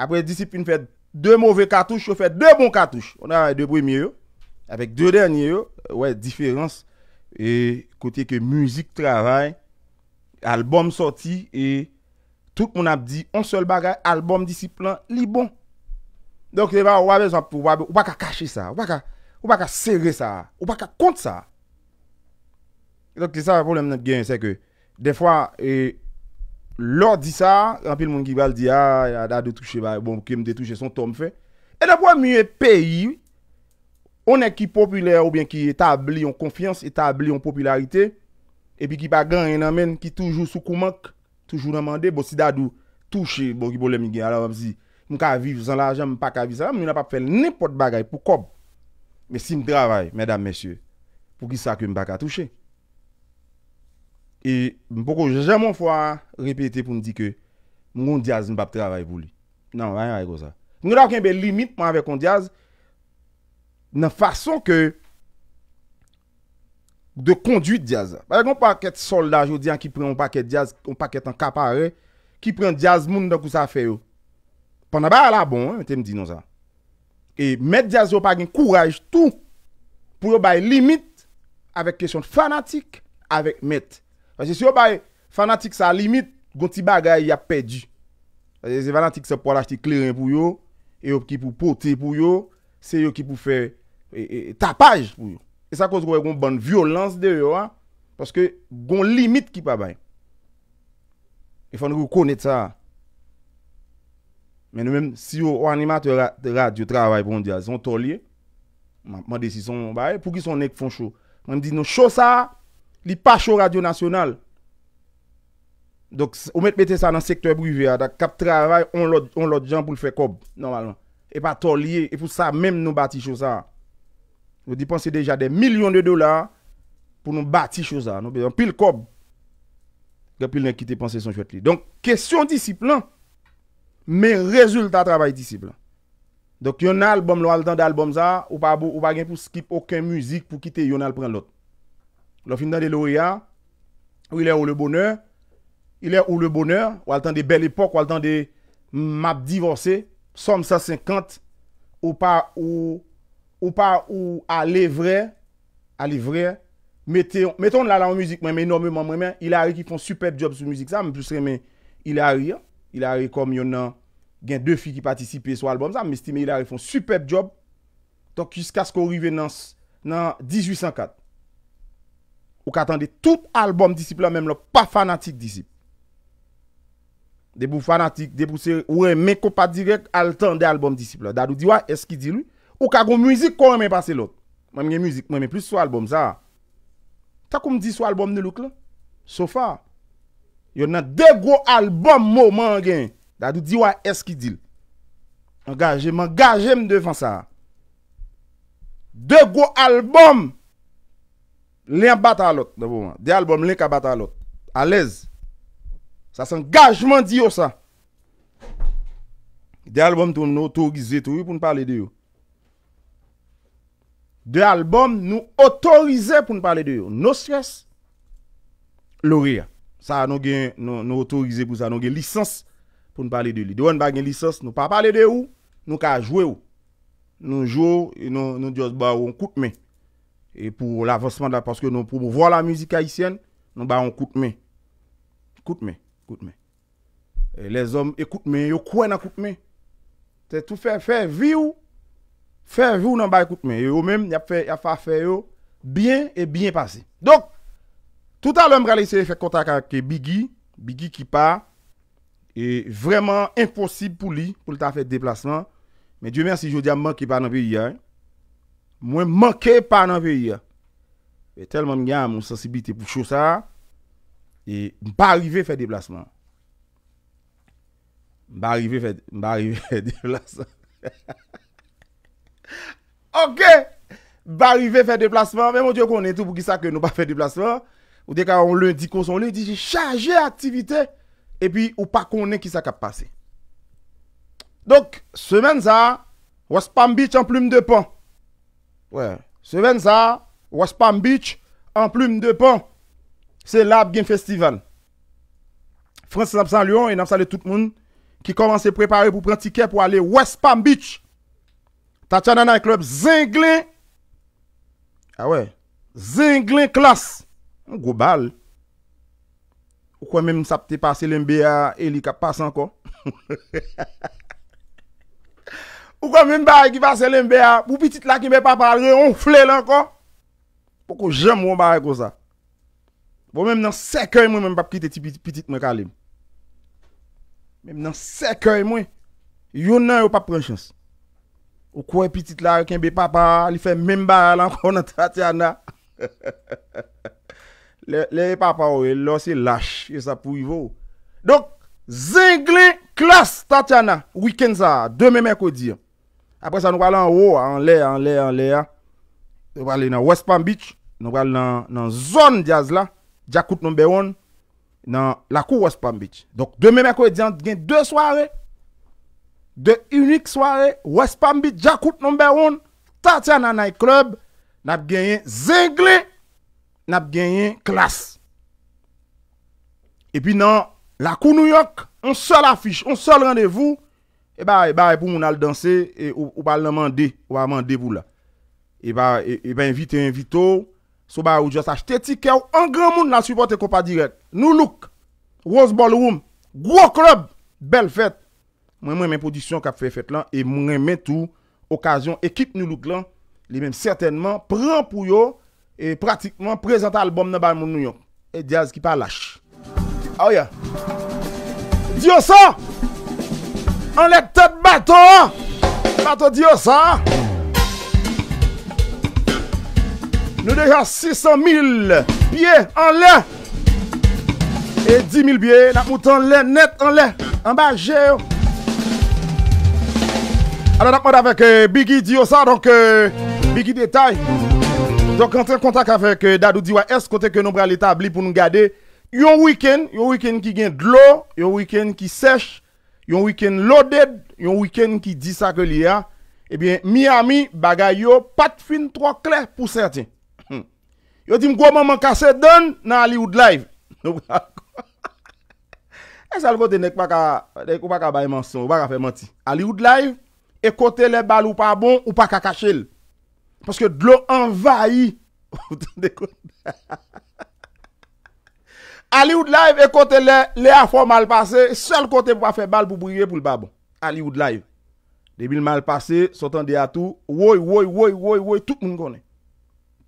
Après, discipline fait deux mauvais cartouches, on fait deux bons cartouches. On a deux premiers, avec deux derniers, euh, ouais, différence. Et côté que musique, travail, album sorti, et tout le monde a dit, un seul bagage, album discipline, li bon. Donc, on a besoin pour, ou pas cacher ça, ou pas serrer ça, ou pas compter ça. Donc, c'est ça le problème bien c'est que des fois, et, Lò di sa, anpil moun ki bal di a, ah, ya dadou touche baye, bon ki mde touche son tom fe. E dapwa miye peyi, onè e ki popüler ou bien ki etabli yon konfians, etabli yon popularite, epi ki bagan yon amèn ki toujou soukoumank, toujou namande, bo si dadou touche, bo ki bole mi gen, ala wap zi, mou ka vive zan la jen, mou pa ka vive zan la jen, moun apap fè nipot bagay pou kob, mè sim travay, mèdam mèche, pou ki sa ke mba ka touche. E mpoko jenman fwa repete pou mdi ke mwen jaz mbap tra vay vouli. Nan, vanyan vay goza. Mwen nou la ou kenbe limit mwen avek kon jaz nan fason ke de konduit jaz. Mwen akon paket soldaj ou diyan ki pren mwen paket jaz, mwen paket ankapare, ki pren jaz moun dan kousa feyo. Pwanda bay ala bon, mwen te mdi nan sa. E met jaz yo pagin kouraj tou pou yo bay limit avek kesyon fanatik avek met. Faj se yo bay fanatik sa limit, goun ti bagay ya pedji. Faj se fanatik se pou ala chite kleren pou yo, yo ki pou pote pou yo, se yo ki pou fe tapaj pou yo. E sa kontrouwe goun ban violans de yo, foske goun limit ki pa bay. E fanyou konet sa. Men nou men, si yo anima te radyo travay, pou mwen di a zon tolye, mwen desi son bay, pou ki son nek fon chou. Mwen di nou chou sa a, Li pa chou radyo nasyonal. Dok, ou met pete sa nan sektor privé a. Ah, da kap travay, on l'odjan pou l'fè kob, normalman. E pa tol liye, e pou sa mèm nou bati chou sa. Ah. Nou dipanse deja de milyon de dolar pou nou bati chou sa. Ah. Nou bezan pil kob. Gapil nen kite panse son chou et li. Donk, kesyon disiplan, men rezultat travay disiplan. Donk, yon albom, lwa l'tan d'albom za, ou pa gen pou skip okè müzik pou kite yon alpren lot. Lo fin dan de Loria, ou ilè ou le bonheur, ilè ou le bonheur, ou al tan de bel epok, ou al tan de map divorcé, som sa 50, ou pa ou, ou pa ou alè vre, alè vre, mette, metton la la ou mouzik mwen men, mwen men, mwen men, ilè a ri ki fon superb job sou mouzik sa, mwen plus remen, ilè a ri, ilè a ri kom yon nan gen 2 fi ki patisipe sou albom sa, mwen mis ti men, ilè a ri fon superb job, tok jiska sko rive nan 1804. Ou ka tan de tout albom disiplan menm lò, pa fanatik disipl. De bou fanatik, de bou seri, ou en men ko pa direk al tan de albom disiplan. Da nou diwa eski dil. Ou ka goun mouzik kon men pase lò. Men men mouzik, men men plus sou albom sa. Ta koum di sou albom nè lòk lò? Sofa. Yon nan de gwo albom mò man gen. Da nou diwa eski dil. Angajem, angajem devan sa. De gwo albom. De gwo albom. Lè a bata alot. De album lè ka bata alot. A lez. Sa s'engajman di yo sa. De album ton nou otorize pou nou pale de yo. De album nou otorize pou nou pale de yo. Nou stres. Loria. Sa nou gen nou otorize pou sa. Nou gen lisans pou nou pale de yo. De wèn bagen lisans nou pa pale de yo. Nou ka jwe yo. Nou jwe yo. Nou jwe yo. et pour l'avancement là parce que nous voir la musique haïtienne, nous bah on coûte main. Coûte main, coûte main. les hommes écoutent main, yo croient dans coûte main. C'est tout faire faire vieux faire vieux non bah de main. Yo même y a fait y a faire yo bien et bien passé. Donc tout à l'heure, je vais essayer de faire contact avec Biggie. Biggie qui part. Et vraiment impossible pour lui, pour le faire déplacement. Mais Dieu merci, je dis à moi qui part dans le pays. Hein. Mwen manke pa nan veyi ya. E telman mgen a moun sensibilite pou chou sa. E mba arrive fè deplasman. Mba arrive fè deplasman. Ok. Mba arrive fè deplasman. Mwen mwen diyo konen tou pou ki sa ke nou pa fè deplasman. Ou dey ka on lè di koson lè. Di jè chanjè aktivite. E pi ou pa konen ki sa ka pase. Donk semen za. Ou as pa mbi chan ploum de pan. Sevenza, West Palm Beach An plume de pon Se Lab Game Festival Fransis Napsan Lyon E Napsan le tout moun Ki koman se prepare pou prantike pou ale West Palm Beach Tatyananay klub Zinglin Awe, ah Zinglin klas Goubal Ou kwen mèm sa pte pase Lembea, heli ka pase anko Hehehehe Mwen bari ki va selen be a Ou pitit la ki mwen papa alen On fle lankan Poko jem mwen bari ko sa Mwen mwen nan sekoy mwen mwen pap ki te ti pitit mwen kalim Mwen mwen nan sekoy mwen Yon nan yon pap prejans Ou kwen pitit la ki mwen papa Li fe mwen bari lankan nan Tatyana Le papa ou e los e lach E sa pou yvo Dok zengli klas Tatyana Weekend sa Deme mwen ko di an Apre sa nou wale an ou, an le, an le, an le ya. Nou wale nan West Palm Beach. Nou wale nan zon diaz la. Jakout nobe one. Nan lakou West Palm Beach. Donk, deme mekwe diyan gen de sware. De unik sware. West Palm Beach, jakout nobe one. Tatya nan ay klub. Nap genyen zengle. Nap genyen klas. E pi nan lakou New York. On sol afish, on sol randevou. E eh ba epou eh moun al danse, e ou bal nan mande, ou bal mande bou la. E ba invite, invite ou, sou ba ou jasache, teti kè ou an gran moun nan supporte kopa direk. Nou louk, Rose Ballroom, Gwo klub, bel fèt. Mwen mwen men poudisyon kap fè fèt lan, e mwen mwen men tou, okasyon ekip nou louk lan, li men certainman, pran pou yo, e pratikman prezant albom nan bal moun nou yon. E diaz ki pa lache. Aou ah, ya. Diyosa! Anle te baton Baton di osa Nou deja 600.000 Pye anle E 10.000 pye Nap moutan lè net anle Anba jè yo Anan ap mèd avèk euh, Bigi di osa euh, Bigi detay Donk anten kontak avèk euh, dadou diwa Eskote ke nombra l'etabli pou nou gade Yon wikèn, yon wikèn ki gen glò Yon wikèn ki sech yon week-end loaded, yon week-end ki di sa ke li ya, ebyen, Miami, bagay yo, pat fin tro kler pou ser ti. Hmm. Yo di m gwo maman kase don nan Hollywood Live. E salvo de nek wak a baye manson, wak a fe manti. Hollywood Live, ekote le bal ou pa bon ou pa kakache l. Paske dlo envayi. Ou te dekote... Hollywood live ekote le Le afor malpase Sel kote pou pa fe bal pou bouye pou l bab Hollywood live Debil malpase, sotan de atou Woy, woy, woy, woy, woy, woy, tout moun kone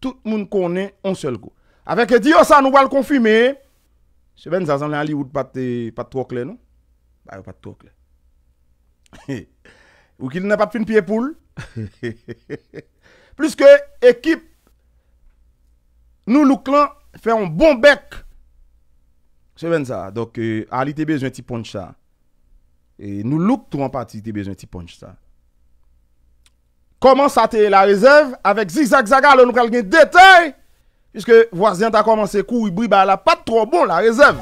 Tout moun kone, on sel go Aweke diyo sa nou wale konfime Se ven zazan le Hollywood pati Pati trokle nou Ou ki nou ne pati fin piye poule Plus ke ekip Nou lou klan Fè yon bon bek Se ven sa. Dok e, Ali te bezwen ti ponch sa. E nou loup touman pati te bezwen ti ponch sa. Koman sa te la rezèv. Avek zigzag zagal. Nou pral gen detay. Piske vwazyan ta koman se kou. I bri ba la pat tro bon la rezèv.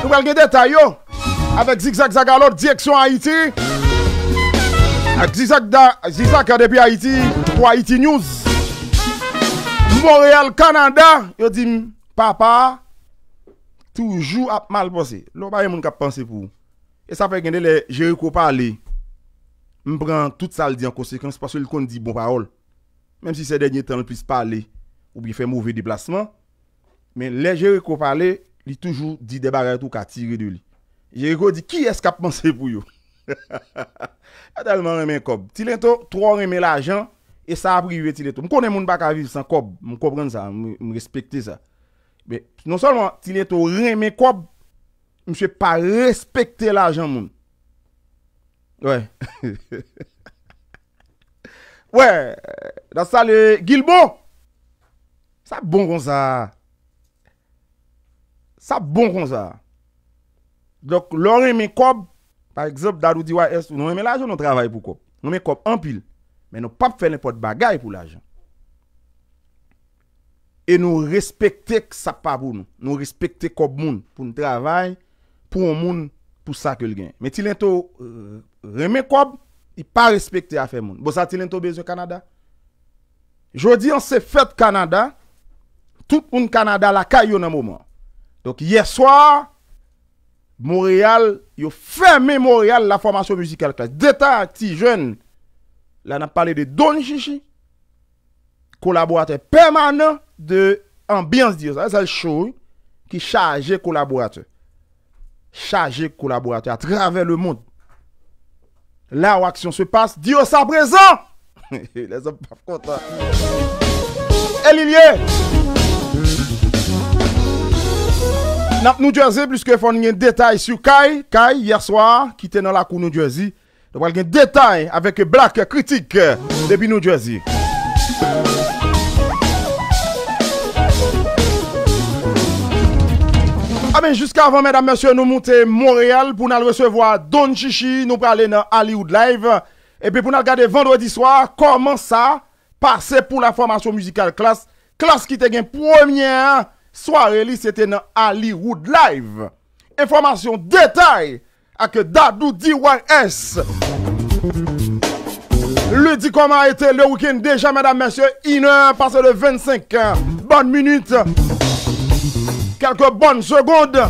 Nou pral gen detay yo. Avek zigzag zagal. Lòt direksyon Haiti. Ake zigzag da. Zigzag ya depi Haiti. Ou Haiti News. Montreal, Canada. Yo di. Papa. Papa. Toujou ap mal posè. Lè ou ba yon moun kap posè pou ou. E sa fè gènde lè Jericho pa lè. M bran tout saldi an konsekans. Pasou lè kon di bon parol. Mèm si se denye tan lè pise pa lè. Ou bi fè mouvè diplasman. Mè lè Jericho pa lè. Lè toujou di debarè tou ka tire de lè. Jericho di ki esk ap posè pou yo. A dalman remè kob. Ti lè to, tro remè l'ajan. E sa ap rive ti lè to. M konè moun bak aviv san kob. M konpren sa. M respektè sa. Non solman, ti neto reme kob, mi se pa respekte la ajan moun. Wè, wè, dan sa le gilbo, sa bon kon sa. Sa bon kon sa. Dok, lorenme kob, par exemple, darou diwa est, nou eme la ajan nou travaye pou kob. Nou eme kob anpil, men nou pap fè nepot bagay pou la ajan. E nou respekte sa pabou nou. Nou respekte kob moun pou nou travay, pou moun, pou sa ke lgen. Meti lento euh, reme kob, e pa respekte afe moun. Bosa ti lento bezo Kanada? Jodi an se fet Kanada, tout moun Kanada la kayo nan mouman. Dok yeswa, Moréal, yo fèmé Moréal la formasyon musikal klas. Dèta ti jèn, la nan pale de Donjichi, kolaborate pèmane, de ambiance dire ça, c'est le show qui charge collaborateurs. Charge collaborateurs à travers le monde. Là où action se passe, Dieu ça présent. Les hommes pas contents. Et Lilié. Nous Jersey, puisque faut un détail sur Kai. Kai, hier soir, qui était dans la cour New Jersey. Donc, il y un détail avec Black Critique depuis New Jersey. Ah, jusqu'avant, mesdames, messieurs, nous montons Montréal pour nous recevoir Don Chichi. Nous parler dans Hollywood Live. Et puis pour nous regarder vendredi soir, comment ça passer pour la formation musicale classe. Classe qui était une première soirée, c'était dans Hollywood Live. Information, détail avec Dadou D1S. Le dit comment a été le week-end déjà, mesdames, messieurs, une heure passé de 25 Bonne minute KALKE BONNE SEKONDE!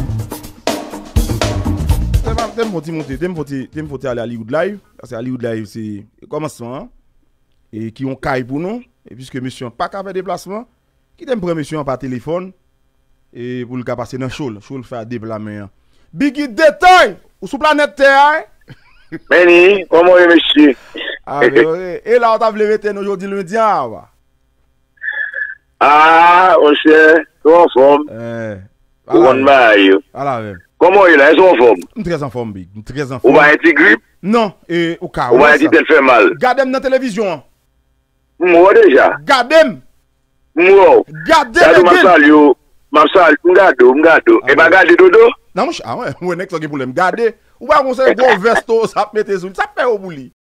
Tèm poti montè, tèm poti alè Hollywood Live. Kase Hollywood Live, se komasman. E ki yon kay pou nou. E piske mesyon pak apè deplasman. Ki tèm prè mesyon pa telefon. E pou lè kapase nan choul. Choul fè a déplame. Bigi detay! O su planet te ay! Meni, komo e mesyon? E la o ta vle veten ojodi lè diyan ava. Ha, onse, sou an form. E. Ou an mba ay yo. Ala ve. Komo yon la, e sou an form? Mtrez an form bi. Mtrez an form. Ou ba eti grip? Non, e, ou ka. Ou ba eti ten fe mal? Gade m nan televizyon an? Mwa deja? Gade m? Mwa ou? Gade m e gen? Gade m a sal yo? M a sal, m gado, m gado. E ba gade do do? Nan m sh a, ou e, ou e nek lage pou lem. Gade, ou ba monsen yo go vesto, sap me te zoun, sap me ou boulie.